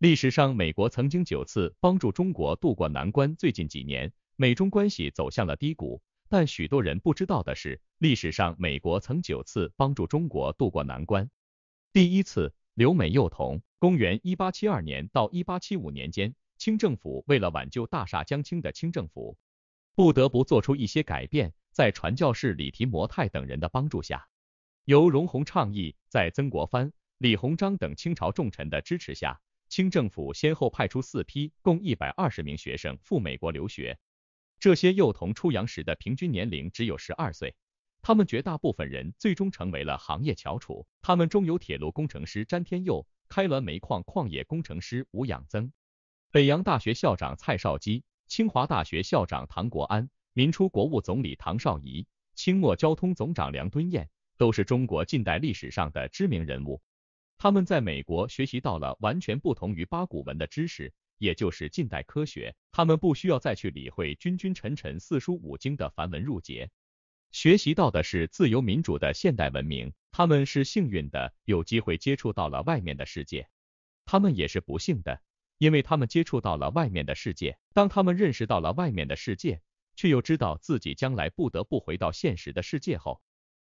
历史上，美国曾经九次帮助中国渡过难关。最近几年，美中关系走向了低谷，但许多人不知道的是，历史上美国曾九次帮助中国渡过难关。第一次，留美幼童，公元一八七二年到一八七五年间，清政府为了挽救大厦将倾的清政府，不得不做出一些改变，在传教士李提摩太等人的帮助下，由荣闳倡议，在曾国藩、李鸿章等清朝重臣的支持下。清政府先后派出四批，共一百二十名学生赴美国留学。这些幼童出洋时的平均年龄只有十二岁，他们绝大部分人最终成为了行业翘楚。他们中有铁路工程师詹天佑、开滦煤矿矿业工程师吴养增、北洋大学校长蔡少基、清华大学校长唐国安、民初国务总理唐绍仪、清末交通总长梁敦彦，都是中国近代历史上的知名人物。他们在美国学习到了完全不同于八股文的知识，也就是近代科学。他们不需要再去理会君君臣臣四书五经的繁文缛节，学习到的是自由民主的现代文明。他们是幸运的，有机会接触到了外面的世界。他们也是不幸的，因为他们接触到了外面的世界。当他们认识到了外面的世界，却又知道自己将来不得不回到现实的世界后。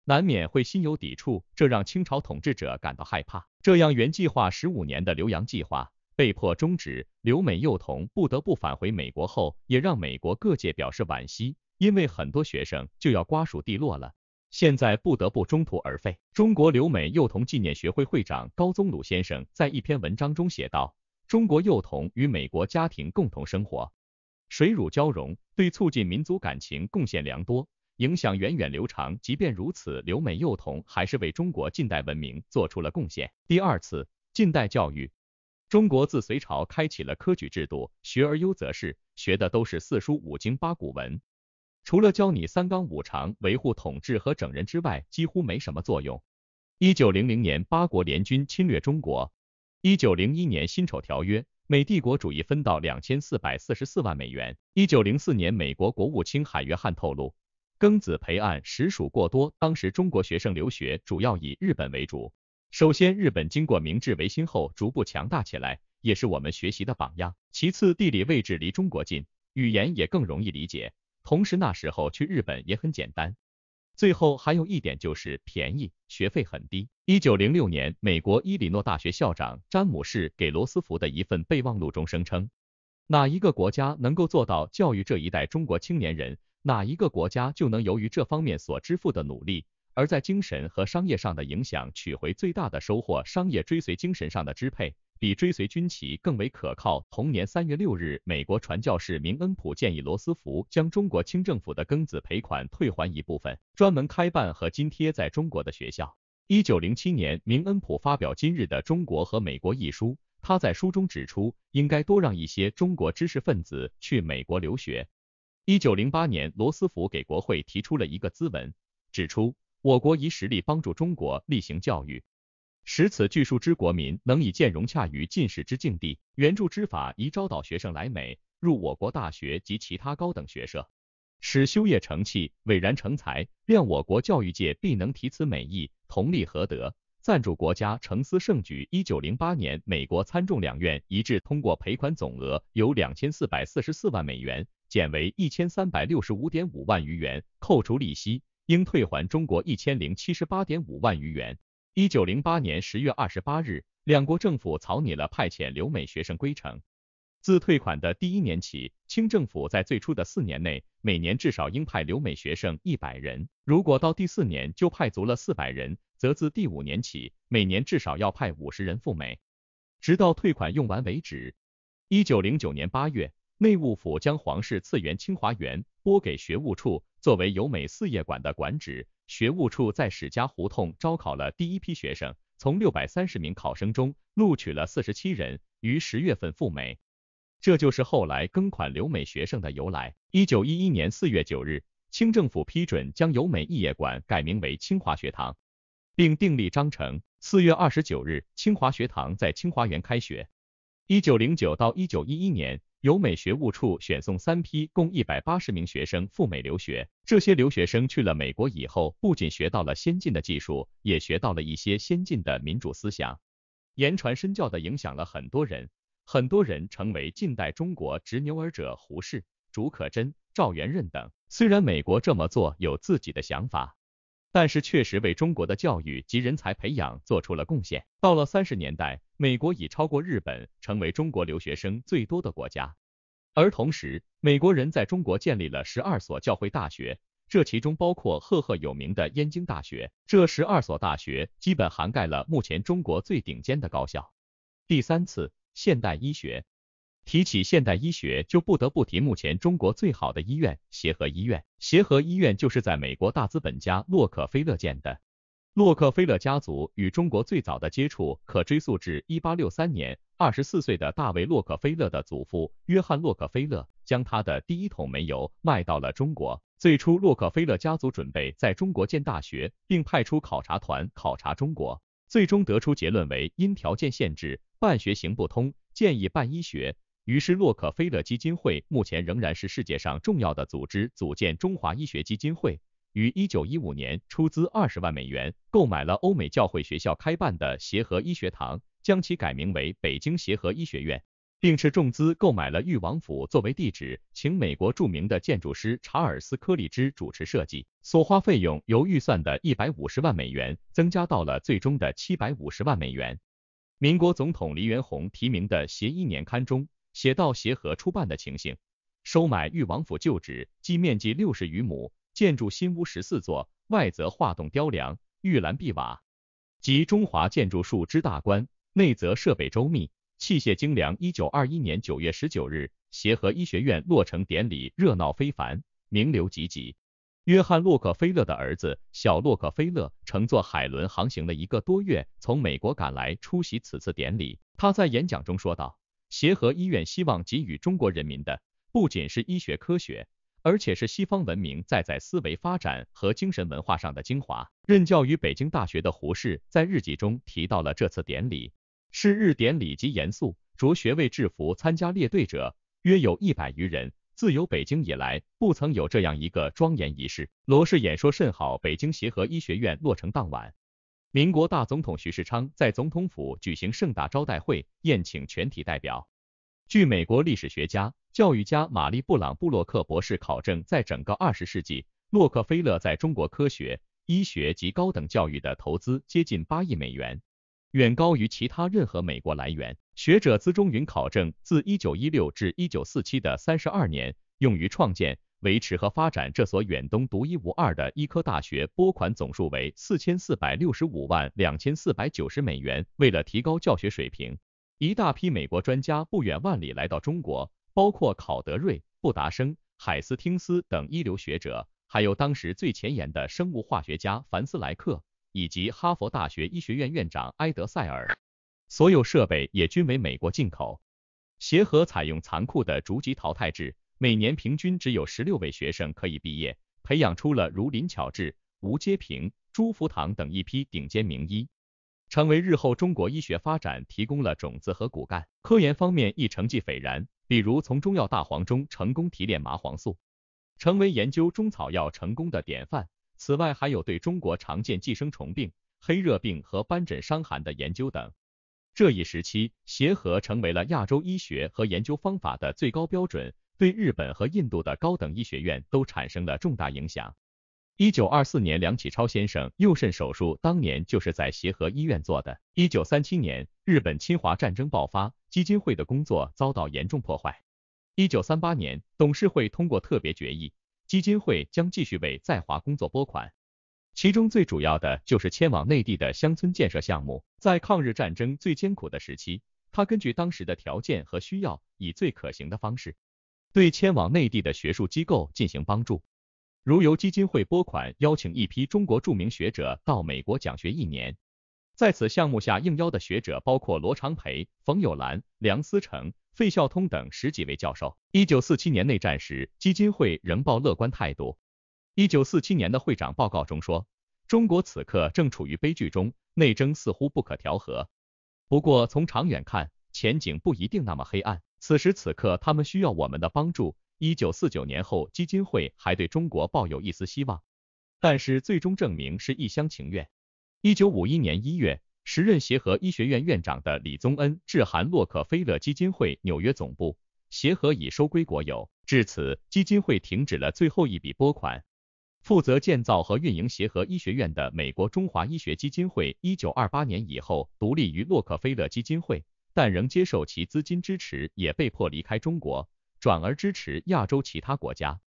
难免会心有抵触，这让清朝统治者感到害怕。这样原计划十五年的留洋计划被迫终止，留美幼童不得不返回美国后，也让美国各界表示惋惜，因为很多学生就要瓜熟蒂落了，现在不得不中途而废。中国留美幼童纪念学会会长高宗鲁先生在一篇文章中写道：“中国幼童与美国家庭共同生活，水乳交融，对促进民族感情贡献良多。”影响源远流长，即便如此，留美幼童还是为中国近代文明做出了贡献。第二次近代教育，中国自隋朝开启了科举制度，学而优则仕，学的都是四书五经八股文，除了教你三纲五常维护统治和整人之外，几乎没什么作用。一九零零年八国联军侵略中国，一九零一年辛丑条约，美帝国主义分到两千四百四十四万美元。一九零四年，美国国务卿海约翰透露。庚子赔案实属过多。当时中国学生留学主要以日本为主。首先，日本经过明治维新后逐步强大起来，也是我们学习的榜样。其次，地理位置离中国近，语言也更容易理解。同时，那时候去日本也很简单。最后，还有一点就是便宜，学费很低。一九零六年，美国伊利诺大学校长詹姆士给罗斯福的一份备忘录中声称，哪一个国家能够做到教育这一代中国青年人？哪一个国家就能由于这方面所支付的努力，而在精神和商业上的影响取回最大的收获？商业追随精神上的支配，比追随军旗更为可靠。同年三月六日，美国传教士明恩普建议罗斯福将中国清政府的庚子赔款退还一部分，专门开办和津贴在中国的学校。一九零七年，明恩普发表《今日的中国和美国》一书，他在书中指出，应该多让一些中国知识分子去美国留学。一九零八年，罗斯福给国会提出了一个咨文，指出我国以实力帮助中国例行教育，使此巨树之国民能以渐融洽于进士之境地。援助之法宜招导学生来美，入我国大学及其他高等学社，使修业成器，伟然成才。谅我国教育界必能提此美意，同力合德，赞助国家成思盛举。一九零八年，美国参众两院一致通过赔款总额有两千四百四十四万美元。减为一千三百六十五点五万余元，扣除利息，应退还中国一千零七十八点五万余元。一九零八年十月二十八日，两国政府草拟了派遣留美学生规程。自退款的第一年起，清政府在最初的四年内，每年至少应派留美学生一百人。如果到第四年就派足了四百人，则自第五年起，每年至少要派五十人赴美，直到退款用完为止。一九零九年八月。内务府将皇室次元清华园拨给学务处作为由美肄业馆的馆址，学务处在史家胡同招考了第一批学生，从六百三十名考生中录取了四十七人，于十月份赴美，这就是后来庚款留美学生的由来。一九一一年四月九日，清政府批准将由美肄业馆改名为清华学堂，并订立章程。四月二十九日，清华学堂在清华园开学。一九零九到一九一一年。由美学务处选送三批共一百八十名学生赴美留学。这些留学生去了美国以后，不仅学到了先进的技术，也学到了一些先进的民主思想，言传身教的影响了很多人。很多人成为近代中国执牛耳者胡适、竺可桢、赵元任等。虽然美国这么做有自己的想法。但是确实为中国的教育及人才培养做出了贡献。到了三十年代，美国已超过日本，成为中国留学生最多的国家。而同时，美国人在中国建立了十二所教会大学，这其中包括赫赫有名的燕京大学。这十二所大学基本涵盖了目前中国最顶尖的高校。第三次，现代医学。提起现代医学，就不得不提目前中国最好的医院协和医院。协和医院就是在美国大资本家洛克菲勒建的。洛克菲勒家族与中国最早的接触可追溯至一八六三年，二十四岁的大卫洛克菲勒的祖父约翰洛克菲勒将他的第一桶煤油卖到了中国。最初，洛克菲勒家族准备在中国建大学，并派出考察团考察中国，最终得出结论为因条件限制，办学行不通，建议办医学。于是，洛克菲勒基金会目前仍然是世界上重要的组织。组建中华医学基金会于一九一五年出资二十万美元，购买了欧美教会学校开办的协和医学堂，将其改名为北京协和医学院，并斥重资购买了玉王府作为地址，请美国著名的建筑师查尔斯·柯立芝主持设计，所花费用由预算的一百五十万美元增加到了最终的七百五十万美元。民国总统黎元洪提名的协医年刊中。写到协和出办的情形，收买裕王府旧址，计面积六十余亩，建筑新屋十四座，外则画栋雕梁，玉兰碧瓦，集中华建筑术之大观；内则设备周密，器械精良。一九二一年九月十九日，协和医学院落成典礼热闹非凡，名流济济。约翰洛克菲勒的儿子小洛克菲勒乘坐海轮航行了一个多月，从美国赶来出席此次典礼。他在演讲中说道。协和医院希望给予中国人民的，不仅是医学科学，而且是西方文明在在思维发展和精神文化上的精华。任教于北京大学的胡适在日记中提到了这次典礼，是日典礼极严肃，着学位制服参加列队者约有一百余人。自有北京以来，不曾有这样一个庄严仪式。罗氏演说甚好。北京协和医学院落成当晚。民国大总统徐世昌在总统府举行盛大招待会，宴请全体代表。据美国历史学家、教育家玛丽·布朗·布洛克博士考证，在整个二十世纪，洛克菲勒在中国科学、医学及高等教育的投资接近八亿美元，远高于其他任何美国来源。学者资中云考证，自一九一六至一九四七的三十二年，用于创建。维持和发展这所远东独一无二的医科大学，拨款总数为四千四百六十五万两千四百九十美元。为了提高教学水平，一大批美国专家不远万里来到中国，包括考德瑞、布达生、海斯汀斯等一流学者，还有当时最前沿的生物化学家凡斯莱克，以及哈佛大学医学院院长埃德塞尔。所有设备也均为美国进口。协和采用残酷的逐级淘汰制。每年平均只有十六位学生可以毕业，培养出了如林巧稚、吴阶平、朱福堂等一批顶尖名医，成为日后中国医学发展提供了种子和骨干。科研方面亦成绩斐然，比如从中药大黄中成功提炼麻黄素，成为研究中草药成功的典范。此外，还有对中国常见寄生虫病、黑热病和斑疹伤寒的研究等。这一时期，协和成为了亚洲医学和研究方法的最高标准。对日本和印度的高等医学院都产生了重大影响。一九二四年，梁启超先生右肾手术当年就是在协和医院做的。一九三七年，日本侵华战争爆发，基金会的工作遭到严重破坏。一九三八年，董事会通过特别决议，基金会将继续为在华工作拨款，其中最主要的就是迁往内地的乡村建设项目。在抗日战争最艰苦的时期，他根据当时的条件和需要，以最可行的方式。对迁往内地的学术机构进行帮助，如由基金会拨款邀请一批中国著名学者到美国讲学一年。在此项目下应邀的学者包括罗长培、冯友兰、梁思成、费孝通等十几位教授。一九四七年内战时，基金会仍抱乐观态度。一九四七年的会长报告中说，中国此刻正处于悲剧中，内争似乎不可调和。不过从长远看，前景不一定那么黑暗。此时此刻，他们需要我们的帮助。一九四九年后，基金会还对中国抱有一丝希望，但是最终证明是一厢情愿。一九五一年一月，时任协和医学院院长的李宗恩致函洛克菲勒基金会纽约总部，协和已收归国有。至此，基金会停止了最后一笔拨款。负责建造和运营协和医学院的美国中华医学基金会，一九二八年以后独立于洛克菲勒基金会。但仍接受其资金支持，也被迫离开中国，转而支持亚洲其他国家。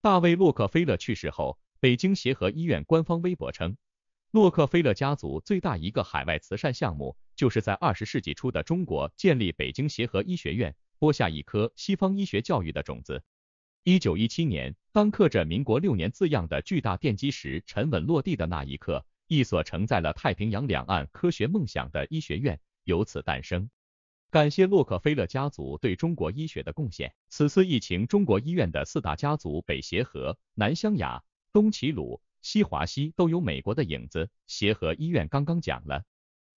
大卫洛克菲勒去世后，北京协和医院官方微博称，洛克菲勒家族最大一个海外慈善项目，就是在二十世纪初的中国建立北京协和医学院，播下一颗西方医学教育的种子。一九一七年，当刻着民国六年字样的巨大奠基石沉稳落地的那一刻，一所承载了太平洋两岸科学梦想的医学院由此诞生。感谢洛克菲勒家族对中国医学的贡献。此次疫情，中国医院的四大家族——北协和、南湘雅、东齐鲁、西华西，都有美国的影子。协和医院刚刚讲了，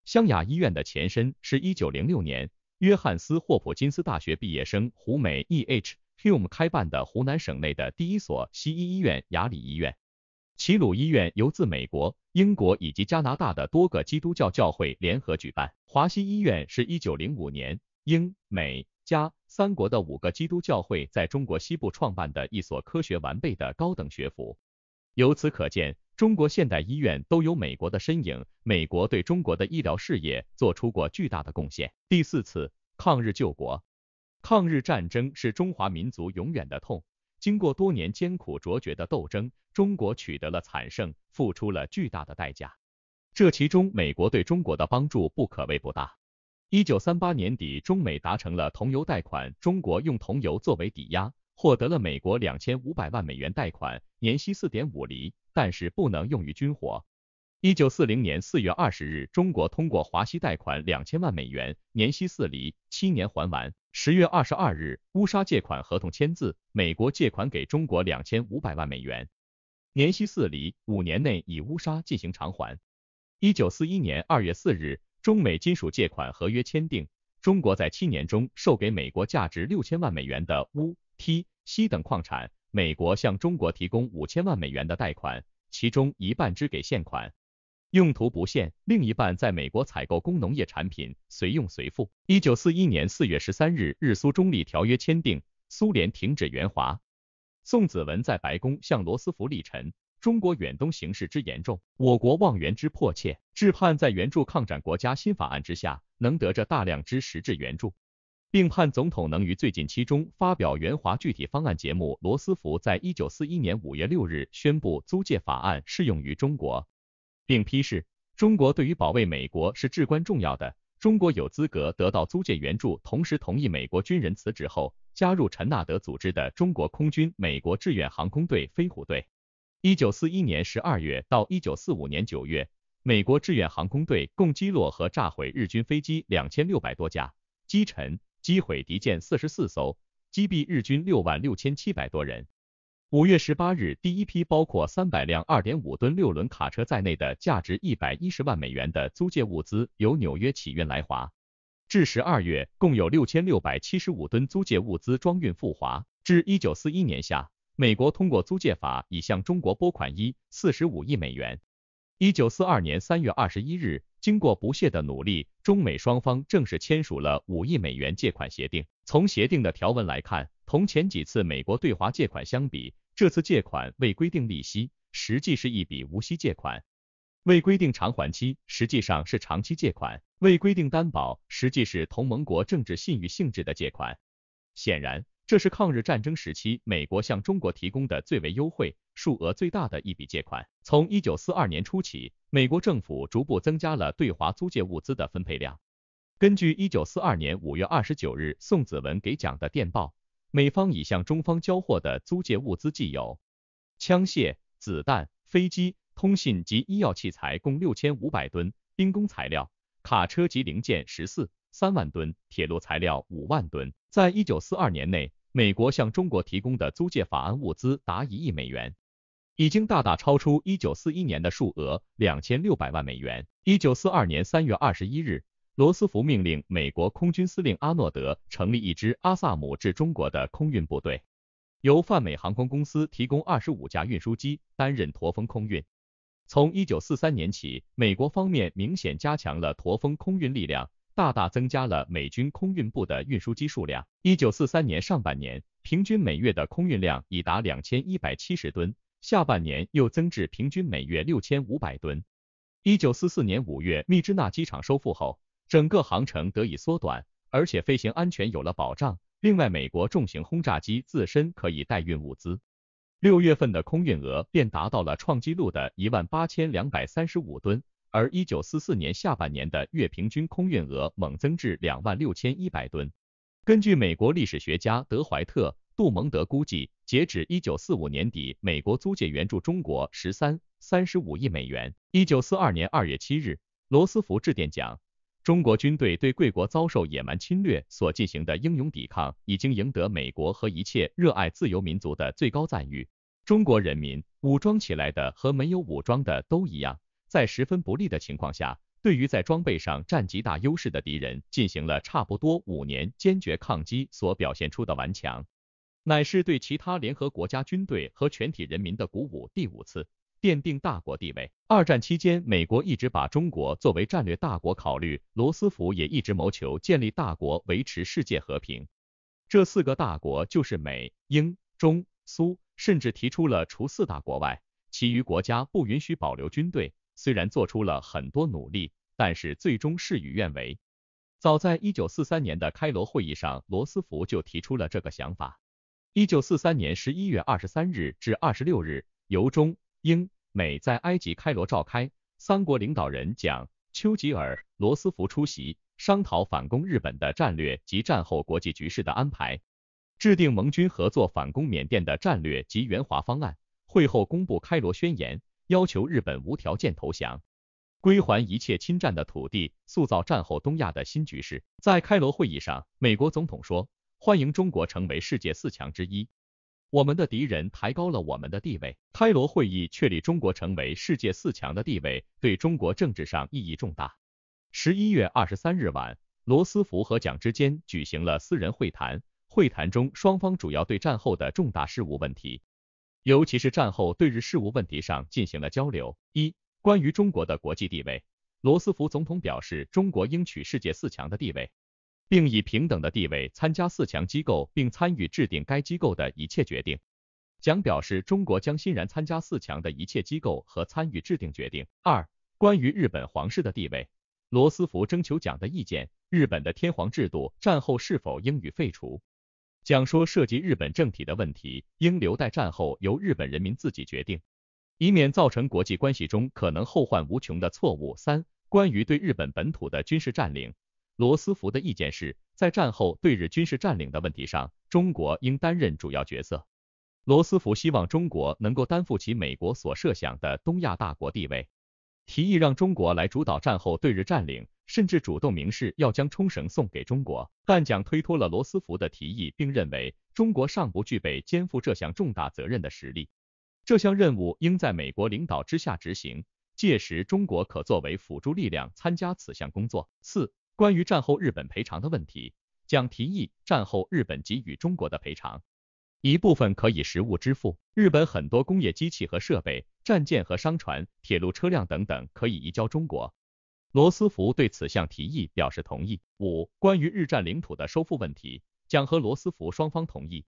湘雅医院的前身是一九零六年约翰斯霍普金斯大学毕业生胡美 E H Hume 开办的湖南省内的第一所西医医院——雅礼医院。齐鲁医院由自美国、英国以及加拿大的多个基督教教会联合举办。华西医院是一九零五年英、美、加三国的五个基督教会在中国西部创办的一所科学完备的高等学府。由此可见，中国现代医院都有美国的身影。美国对中国的医疗事业做出过巨大的贡献。第四次抗日救国，抗日战争是中华民族永远的痛。经过多年艰苦卓绝的斗争，中国取得了惨胜，付出了巨大的代价。这其中，美国对中国的帮助不可谓不大。一九三八年底，中美达成了铜油贷款，中国用铜油作为抵押，获得了美国两千五百万美元贷款，年息四点五厘，但是不能用于军火。一九四零年四月二十日，中国通过华西贷款两千万美元，年息四厘，七年还完。十月二十二日，乌沙借款合同签字，美国借款给中国两千五百万美元，年息四厘，五年内以乌沙进行偿还。一九四一年二月四日，中美金属借款合约签订，中国在七年中售给美国价值六千万美元的钨、锑、锡等矿产，美国向中国提供五千万美元的贷款，其中一半支给现款。用途不限，另一半在美国采购工农业产品，随用随付。一九四一年四月十三日，日苏中立条约签订，苏联停止援华。宋子文在白宫向罗斯福力陈，中国远东形势之严重，我国望援之迫切，致盼在援助抗战国家新法案之下，能得着大量之实质援助，并盼总统能于最近期中发表援华具体方案。节目，罗斯福在一九四一年五月六日宣布租借法案适用于中国。并批示，中国对于保卫美国是至关重要的。中国有资格得到租借援助，同时同意美国军人辞职后加入陈纳德组织的中国空军美国志愿航空队“飞虎队”。一九四一年十二月到一九四五年九月，美国志愿航空队共击落和炸毁日军飞机两千六百多架，击沉、击毁敌舰四十四艘，击毙日军六万六千七百多人。五月十八日，第一批包括三百辆二点五吨六轮卡车在内的价值一百一十万美元的租借物资由纽约启运来华。至十二月，共有六千六百七十五吨租借物资装运赴华。至一九四一年夏，美国通过租借法已向中国拨款一四十五亿美元。一九四二年三月二十一日，经过不懈的努力，中美双方正式签署了五亿美元借款协定。从协定的条文来看，同前几次美国对华借款相比，这次借款未规定利息，实际是一笔无息借款；未规定偿还期，实际上是长期借款；未规定担保，实际是同盟国政治信誉性质的借款。显然，这是抗日战争时期美国向中国提供的最为优惠、数额最大的一笔借款。从一九四二年初起，美国政府逐步增加了对华租借物资的分配量。根据一九四二年五月二十九日宋子文给蒋的电报，美方已向中方交货的租借物资既有枪械、子弹、飞机、通信及医药器材共六千五百吨，兵工材料、卡车及零件十四三万吨，铁路材料五万吨。在一九四二年内，美国向中国提供的租借法案物资达一亿美元，已经大大超出一九四一年的数额两千六百万美元。一九四二年三月二十一日。罗斯福命令美国空军司令阿诺德成立一支阿萨姆至中国的空运部队，由泛美航空公司提供二十五架运输机担任驼峰空运。从一九四三年起，美国方面明显加强了驼峰空运力量，大大增加了美军空运部的运输机数量。一九四三年上半年，平均每月的空运量已达两千一百七十吨，下半年又增至平均每月六千五百吨。一九四四年五月，密支那机场收复后。整个航程得以缩短，而且飞行安全有了保障。另外，美国重型轰炸机自身可以代运物资，六月份的空运额便达到了创纪录的一万八千两百三十五吨，而一九四四年下半年的月平均空运额猛增至两万六千一百吨。根据美国历史学家德怀特·杜蒙德估计，截止一九四五年底，美国租借援助中国十三三十五亿美元。一九四二年二月七日，罗斯福致电讲。中国军队对贵国遭受野蛮侵略所进行的英勇抵抗，已经赢得美国和一切热爱自由民族的最高赞誉。中国人民，武装起来的和没有武装的都一样，在十分不利的情况下，对于在装备上占极大优势的敌人进行了差不多五年坚决抗击所表现出的顽强，乃是对其他联合国家军队和全体人民的鼓舞。第五次。奠定大国地位。二战期间，美国一直把中国作为战略大国考虑，罗斯福也一直谋求建立大国，维持世界和平。这四个大国就是美、英、中、苏，甚至提出了除四大国外，其余国家不允许保留军队。虽然做出了很多努力，但是最终事与愿违。早在一九四三年的开罗会议上，罗斯福就提出了这个想法。一九四三年十一月二十三日至二十六日，由中。英美在埃及开罗召开三国领导人讲，丘吉尔、罗斯福出席，商讨反攻日本的战略及战后国际局势的安排，制定盟军合作反攻缅甸的战略及援华方案。会后公布开罗宣言，要求日本无条件投降，归还一切侵占的土地，塑造战后东亚的新局势。在开罗会议上，美国总统说：“欢迎中国成为世界四强之一。”我们的敌人抬高了我们的地位。开罗会议确立中国成为世界四强的地位，对中国政治上意义重大。十一月二十三日晚，罗斯福和蒋之间举行了私人会谈，会谈中双方主要对战后的重大事务问题，尤其是战后对日事务问题上进行了交流。一、关于中国的国际地位，罗斯福总统表示，中国应取世界四强的地位。并以平等的地位参加四强机构，并参与制定该机构的一切决定。蒋表示，中国将欣然参加四强的一切机构和参与制定决定。二、关于日本皇室的地位，罗斯福征求蒋的意见，日本的天皇制度战后是否应予废除？蒋说，涉及日本政体的问题，应留待战后由日本人民自己决定，以免造成国际关系中可能后患无穷的错误。三、关于对日本本土的军事占领。罗斯福的意见是在战后对日军事占领的问题上，中国应担任主要角色。罗斯福希望中国能够担负起美国所设想的东亚大国地位，提议让中国来主导战后对日占领，甚至主动明示要将冲绳送给中国。但蒋推脱了罗斯福的提议，并认为中国尚不具备肩负这项重大责任的实力，这项任务应在美国领导之下执行，届时中国可作为辅助力量参加此项工作。四。关于战后日本赔偿的问题，将提议战后日本给予中国的赔偿，一部分可以实物支付，日本很多工业机器和设备、战舰和商船、铁路车辆等等可以移交中国。罗斯福对此项提议表示同意。五、关于日占领土的收复问题，将和罗斯福双方同意，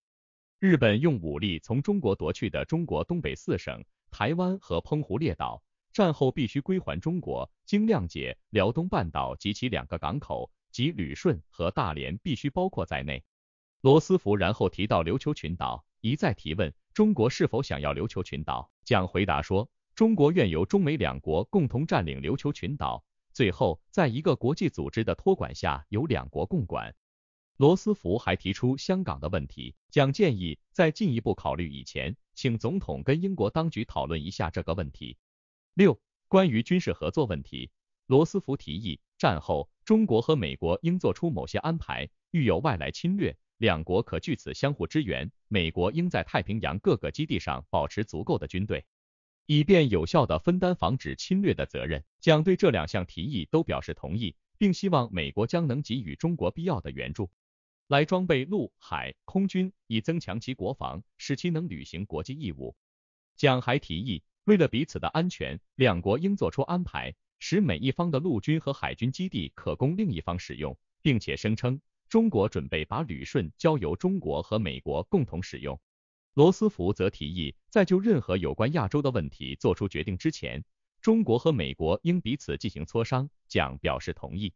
日本用武力从中国夺去的中国东北四省、台湾和澎湖列岛。战后必须归还中国，经谅解，辽东半岛及其两个港口，及旅顺和大连，必须包括在内。罗斯福然后提到琉球群岛，一再提问中国是否想要琉球群岛。蒋回答说，中国愿由中美两国共同占领琉球群岛，最后在一个国际组织的托管下由两国共管。罗斯福还提出香港的问题，蒋建议在进一步考虑以前，请总统跟英国当局讨论一下这个问题。六、关于军事合作问题，罗斯福提议，战后中国和美国应做出某些安排，遇有外来侵略，两国可据此相互支援。美国应在太平洋各个基地上保持足够的军队，以便有效地分担防止侵略的责任。蒋对这两项提议都表示同意，并希望美国将能给予中国必要的援助，来装备陆海空军，以增强其国防，使其能履行国际义务。蒋还提议。为了彼此的安全，两国应做出安排，使每一方的陆军和海军基地可供另一方使用，并且声称中国准备把旅顺交由中国和美国共同使用。罗斯福则提议，在就任何有关亚洲的问题做出决定之前，中国和美国应彼此进行磋商。蒋表示同意。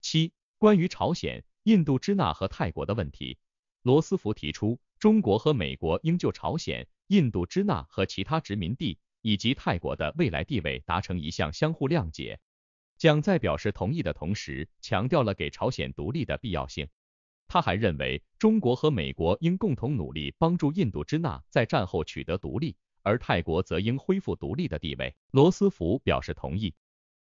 七、关于朝鲜、印度支那和泰国的问题，罗斯福提出中国和美国应就朝鲜、印度支那和其他殖民地。以及泰国的未来地位达成一项相互谅解。蒋在表示同意的同时，强调了给朝鲜独立的必要性。他还认为，中国和美国应共同努力帮助印度支那在战后取得独立，而泰国则应恢复独立的地位。罗斯福表示同意。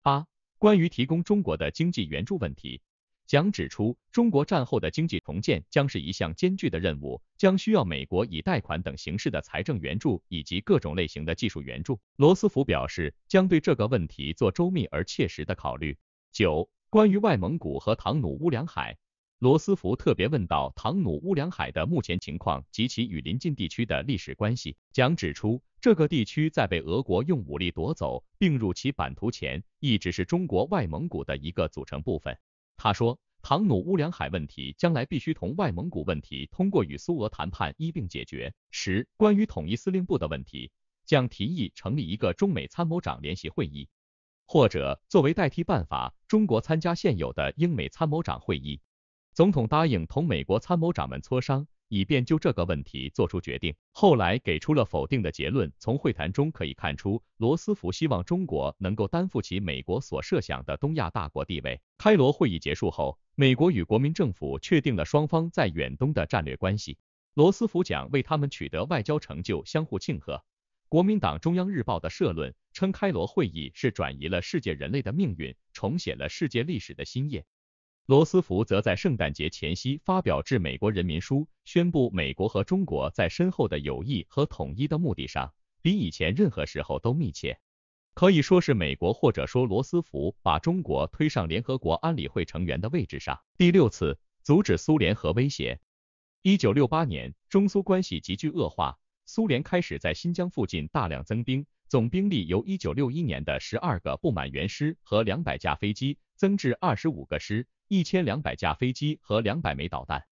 八、关于提供中国的经济援助问题。蒋指出，中国战后的经济重建将是一项艰巨的任务，将需要美国以贷款等形式的财政援助以及各种类型的技术援助。罗斯福表示将对这个问题做周密而切实的考虑。九、关于外蒙古和唐努乌梁海，罗斯福特别问到唐努乌梁海的目前情况及其与邻近地区的历史关系。蒋指出，这个地区在被俄国用武力夺走并入其版图前，一直是中国外蒙古的一个组成部分。他说，唐努乌梁海问题将来必须同外蒙古问题通过与苏俄谈判一并解决。十、关于统一司令部的问题，将提议成立一个中美参谋长联席会议，或者作为代替办法，中国参加现有的英美参谋长会议。总统答应同美国参谋长们磋商。以便就这个问题做出决定。后来给出了否定的结论。从会谈中可以看出，罗斯福希望中国能够担负起美国所设想的东亚大国地位。开罗会议结束后，美国与国民政府确定了双方在远东的战略关系。罗斯福奖为他们取得外交成就相互庆贺。国民党中央日报的社论称开罗会议是转移了世界人类的命运，重写了世界历史的新页。罗斯福则在圣诞节前夕发表致美国人民书，宣布美国和中国在深厚的友谊和统一的目的上，比以前任何时候都密切，可以说是美国或者说罗斯福把中国推上联合国安理会成员的位置上。第六次，阻止苏联核威胁。一九六八年，中苏关系急剧恶化，苏联开始在新疆附近大量增兵，总兵力由一九六一年的十二个不满员师和两百架飞机增至二十五个师。一千两百架飞机和两百枚导弹。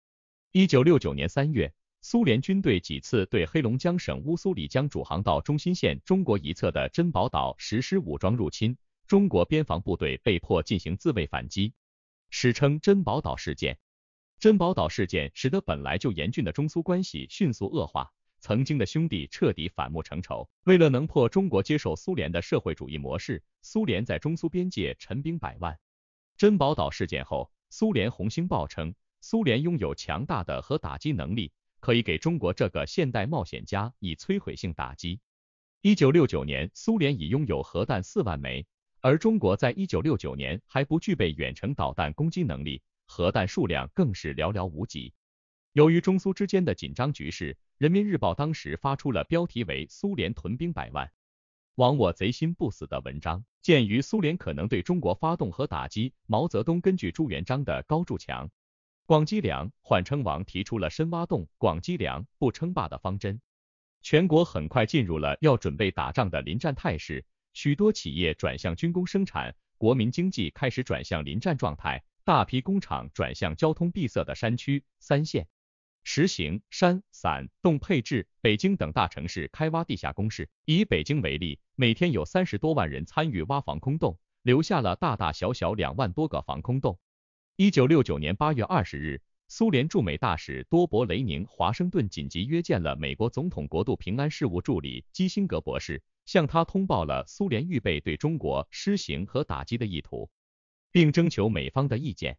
一九六九年三月，苏联军队几次对黑龙江省乌苏里江主航道中心线中国一侧的珍宝岛实施武装入侵，中国边防部队被迫进行自卫反击，史称珍宝岛事件。珍宝岛事件使得本来就严峻的中苏关系迅速恶化，曾经的兄弟彻底反目成仇。为了能迫中国接受苏联的社会主义模式，苏联在中苏边界陈兵百万。珍宝岛事件后，苏联红星报称，苏联拥有强大的核打击能力，可以给中国这个现代冒险家以摧毁性打击。一九六九年，苏联已拥有核弹四万枚，而中国在一九六九年还不具备远程导弹攻击能力，核弹数量更是寥寥无几。由于中苏之间的紧张局势，《人民日报》当时发出了标题为“苏联屯兵百万，亡我贼心不死”的文章。鉴于苏联可能对中国发动和打击，毛泽东根据朱元璋的“高筑墙，广积粮，缓称王”提出了“深挖洞，广积粮，不称霸”的方针。全国很快进入了要准备打仗的临战态势，许多企业转向军工生产，国民经济开始转向临战状态，大批工厂转向交通闭塞的山区三线。实行山、散、洞配置，北京等大城市开挖地下工事。以北京为例，每天有三十多万人参与挖防空洞，留下了大大小小两万多个防空洞。一九六九年八月二十日，苏联驻美大使多勃雷宁华盛顿紧急约见了美国总统国度平安事务助理基辛格博士，向他通报了苏联预备对中国施行和打击的意图，并征求美方的意见。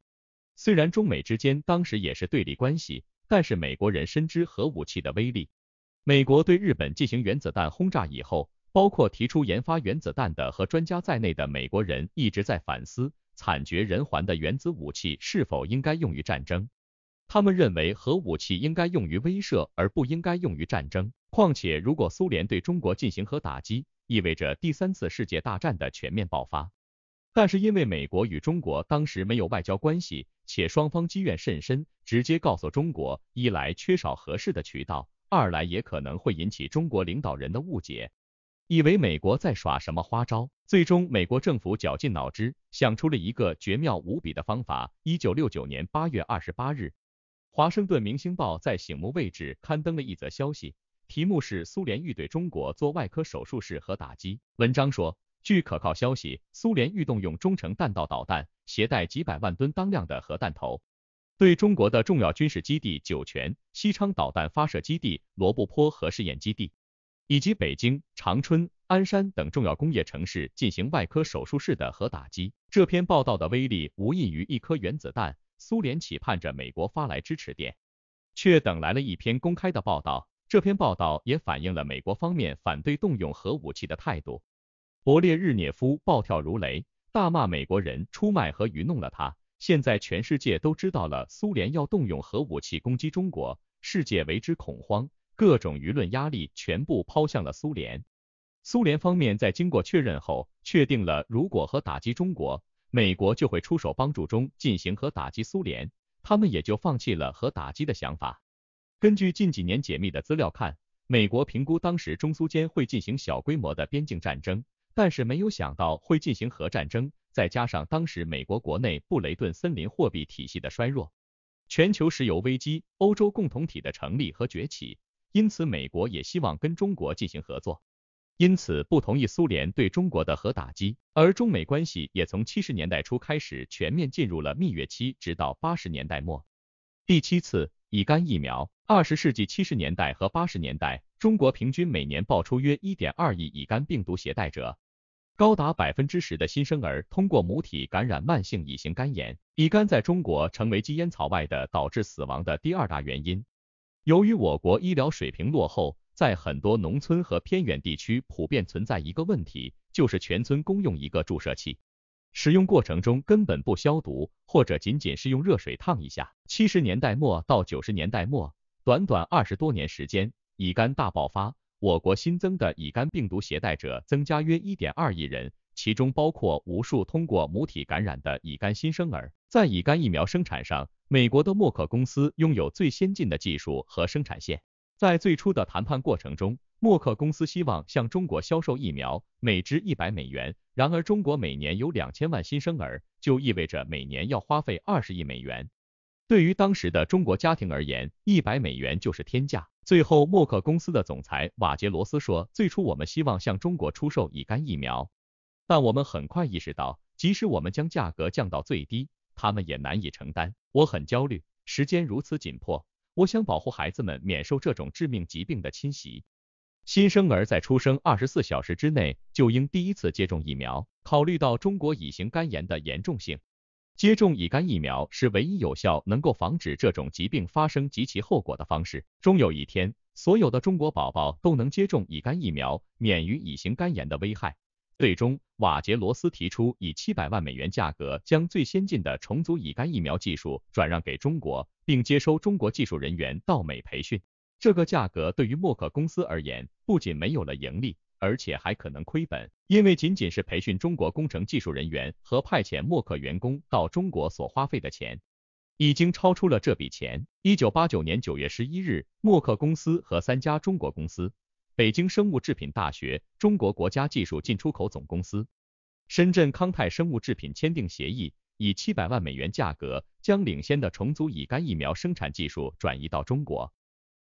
虽然中美之间当时也是对立关系。但是美国人深知核武器的威力。美国对日本进行原子弹轰炸以后，包括提出研发原子弹的和专家在内的美国人一直在反思，惨绝人寰的原子武器是否应该用于战争。他们认为核武器应该用于威慑，而不应该用于战争。况且，如果苏联对中国进行核打击，意味着第三次世界大战的全面爆发。但是因为美国与中国当时没有外交关系，且双方积怨甚深，直接告诉中国，一来缺少合适的渠道，二来也可能会引起中国领导人的误解，以为美国在耍什么花招。最终，美国政府绞尽脑汁，想出了一个绝妙无比的方法。一九六九年八月二十八日，华盛顿明星报在醒目位置刊登了一则消息，题目是“苏联欲对中国做外科手术式和打击”。文章说。据可靠消息，苏联欲动用中程弹道导弹，携带几百万吨当量的核弹头，对中国的重要军事基地酒泉、西昌导弹发射基地、罗布泊核试验基地，以及北京、长春、鞍山等重要工业城市进行外科手术式的核打击。这篇报道的威力无异于一颗原子弹，苏联期盼着美国发来支持电，却等来了一篇公开的报道。这篇报道也反映了美国方面反对动用核武器的态度。勃列日涅夫暴跳如雷，大骂美国人出卖和愚弄了他。现在全世界都知道了，苏联要动用核武器攻击中国，世界为之恐慌，各种舆论压力全部抛向了苏联。苏联方面在经过确认后，确定了如果和打击中国，美国就会出手帮助中进行和打击苏联，他们也就放弃了和打击的想法。根据近几年解密的资料看，美国评估当时中苏间会进行小规模的边境战争。但是没有想到会进行核战争，再加上当时美国国内布雷顿森林货币体系的衰弱，全球石油危机，欧洲共同体的成立和崛起，因此美国也希望跟中国进行合作，因此不同意苏联对中国的核打击，而中美关系也从七十年代初开始全面进入了蜜月期，直到八十年代末。第七次，乙肝疫苗，二十世纪七十年代和八十年代，中国平均每年爆出约一点二亿乙肝病毒携带者。高达百分之十的新生儿通过母体感染慢性乙型肝炎，乙肝在中国成为基烟草外的导致死亡的第二大原因。由于我国医疗水平落后，在很多农村和偏远地区普遍存在一个问题，就是全村公用一个注射器，使用过程中根本不消毒，或者仅仅是用热水烫一下。七十年代末到九十年代末，短短二十多年时间，乙肝大爆发。我国新增的乙肝病毒携带者增加约一点二亿人，其中包括无数通过母体感染的乙肝新生儿。在乙肝疫苗生产上，美国的默克公司拥有最先进的技术和生产线。在最初的谈判过程中，默克公司希望向中国销售疫苗，每支一百美元。然而，中国每年有两千万新生儿，就意味着每年要花费二十亿美元。对于当时的中国家庭而言，一百美元就是天价。最后，默克公司的总裁瓦杰罗斯说：“最初我们希望向中国出售乙肝疫苗，但我们很快意识到，即使我们将价格降到最低，他们也难以承担。我很焦虑，时间如此紧迫，我想保护孩子们免受这种致命疾病的侵袭。新生儿在出生二十四小时之内就应第一次接种疫苗。考虑到中国乙型肝炎的严重性。”接种乙肝疫苗是唯一有效，能够防止这种疾病发生及其后果的方式。终有一天，所有的中国宝宝都能接种乙肝疫苗，免于乙型肝炎的危害。最终，瓦杰罗斯提出以七百万美元价格，将最先进的重组乙肝疫苗技术转让给中国，并接收中国技术人员到美培训。这个价格对于默克公司而言，不仅没有了盈利。而且还可能亏本，因为仅仅是培训中国工程技术人员和派遣默克员工到中国所花费的钱，已经超出了这笔钱。一九八九年九月十一日，默克公司和三家中国公司——北京生物制品大学、中国国家技术进出口总公司、深圳康泰生物制品——签订协议，以七百万美元价格将领先的重组乙肝疫苗生产技术转移到中国。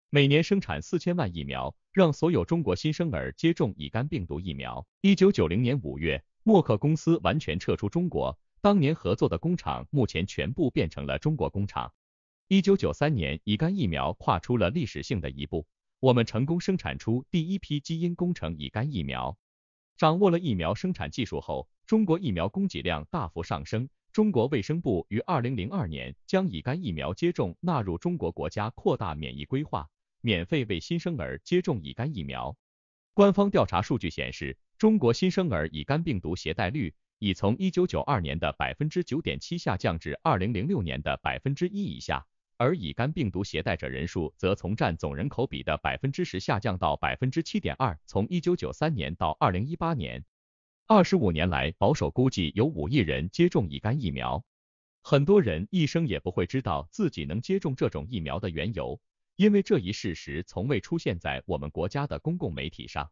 每年生产四千万疫苗，让所有中国新生儿接种乙肝病毒疫苗。一九九零年五月，默克公司完全撤出中国，当年合作的工厂目前全部变成了中国工厂。一九九三年，乙肝疫苗跨出了历史性的一步，我们成功生产出第一批基因工程乙肝疫苗。掌握了疫苗生产技术后，中国疫苗供给量大幅上升。中国卫生部于二零零二年将乙肝疫苗接种纳入中国国家扩大免疫规划。免费为新生儿接种乙肝疫苗。官方调查数据显示，中国新生儿乙肝病毒携带率已从一九九二年的百分之九点七下降至二零零六年的百分之一以下，而乙肝病毒携带者人数则从占总人口比的百分之十下降到百分之七点二。从一九九三年到二零一八年，二十五年来保守估计有五亿人接种乙肝疫苗，很多人一生也不会知道自己能接种这种疫苗的缘由。因为这一事实从未出现在我们国家的公共媒体上。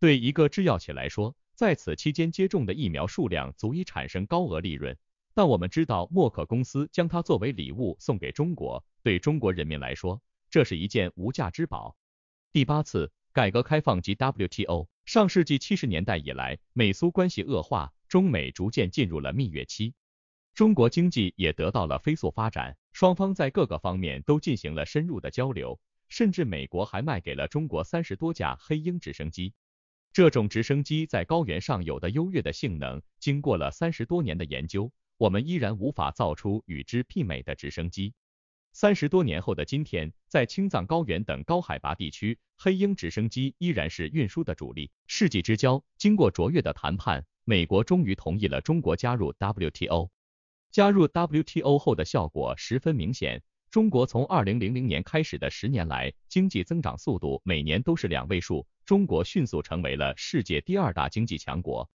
对一个制药企来说，在此期间接种的疫苗数量足以产生高额利润。但我们知道默克公司将它作为礼物送给中国，对中国人民来说，这是一件无价之宝。第八次，改革开放及 WTO。上世纪七十年代以来，美苏关系恶化，中美逐渐进入了蜜月期。中国经济也得到了飞速发展，双方在各个方面都进行了深入的交流，甚至美国还卖给了中国三十多架黑鹰直升机。这种直升机在高原上有的优越的性能，经过了三十多年的研究，我们依然无法造出与之媲美的直升机。三十多年后的今天，在青藏高原等高海拔地区，黑鹰直升机依然是运输的主力。世纪之交，经过卓越的谈判，美国终于同意了中国加入 WTO。加入 WTO 后的效果十分明显，中国从2000年开始的十年来，经济增长速度每年都是两位数，中国迅速成为了世界第二大经济强国。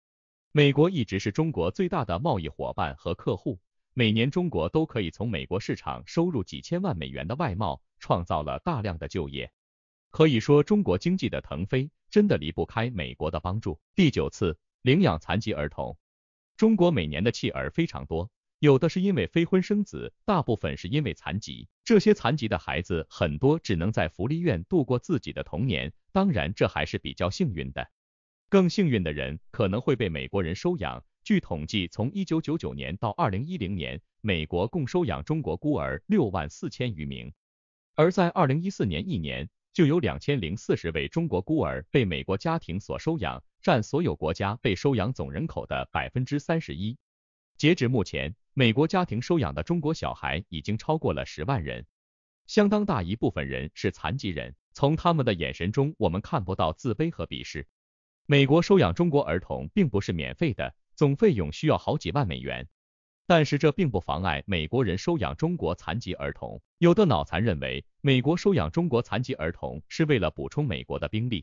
美国一直是中国最大的贸易伙伴和客户，每年中国都可以从美国市场收入几千万美元的外贸，创造了大量的就业。可以说，中国经济的腾飞真的离不开美国的帮助。第九次领养残疾儿童，中国每年的弃儿非常多。有的是因为非婚生子，大部分是因为残疾。这些残疾的孩子很多只能在福利院度过自己的童年，当然这还是比较幸运的。更幸运的人可能会被美国人收养。据统计，从1999年到2010年，美国共收养中国孤儿6万4千余名，而在2014年一年就有2040位中国孤儿被美国家庭所收养，占所有国家被收养总人口的31%。截止目前。美国家庭收养的中国小孩已经超过了十万人，相当大一部分人是残疾人。从他们的眼神中，我们看不到自卑和鄙视。美国收养中国儿童并不是免费的，总费用需要好几万美元。但是这并不妨碍美国人收养中国残疾儿童。有的脑残认为，美国收养中国残疾儿童是为了补充美国的兵力。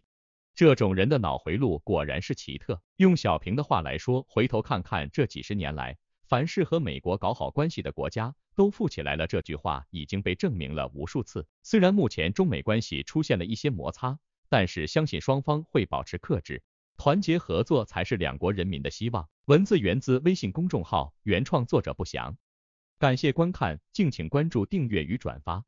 这种人的脑回路果然是奇特。用小平的话来说，回头看看这几十年来。凡是和美国搞好关系的国家都富起来了，这句话已经被证明了无数次。虽然目前中美关系出现了一些摩擦，但是相信双方会保持克制，团结合作才是两国人民的希望。文字源自微信公众号，原创作者不详。感谢观看，敬请关注、订阅与转发。